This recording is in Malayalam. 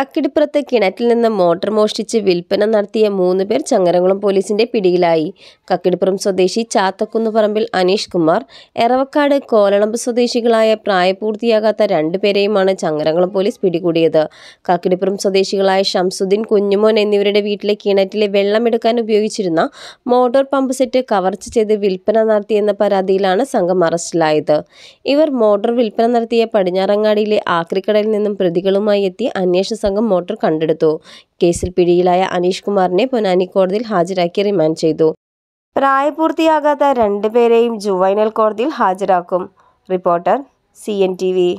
കക്കിടിപ്പുറത്ത് കിണറ്റിൽ നിന്ന് മോട്ടോർ മോഷ്ടിച്ച് വിൽപ്പന നടത്തിയ മൂന്ന് പേർ ചങ്ങരംകുളം പോലീസിന്റെ പിടിയിലായി കക്കിടിപ്പുറം സ്വദേശി ചാത്തക്കുന്നുപറമ്പിൽ അനീഷ് കുമാർ എറവക്കാട് കോലളമ്പ് സ്വദേശികളായ പ്രായപൂർത്തിയാകാത്ത രണ്ടുപേരെയുമാണ് ചങ്ങരംകുളം പോലീസ് പിടികൂടിയത് കക്കിടിപ്പുറം സ്വദേശികളായ ഷംസുദ്ദീൻ കുഞ്ഞുമോൻ എന്നിവരുടെ വീട്ടിലെ കിണറ്റിലെ വെള്ളമെടുക്കാൻ ഉപയോഗിച്ചിരുന്ന മോട്ടോർ പമ്പ് സെറ്റ് കവർച്ച ചെയ്ത് വിൽപ്പന നടത്തിയെന്ന പരാതിയിലാണ് സംഘം അറസ്റ്റിലായത് ഇവർ മോട്ടോർ വിൽപ്പന നടത്തിയ പടിഞ്ഞാറങ്ങാടിയിലെ ആക്രിക്കടയിൽ നിന്നും പ്രതികളുമായി എത്തി അന്വേഷണ സംഘം മോട്ടോർ കണ്ടെടുത്തു കേസിൽ പിടിയിലായ അനീഷ് കുമാറിനെ പൊനാനി കോടതിയിൽ ഹാജരാക്കി റിമാൻഡ് ചെയ്തു പ്രായപൂർത്തിയാകാത്ത രണ്ടുപേരെയും ജുവൈനൽ കോടതിയിൽ ഹാജരാക്കും reporter C N T V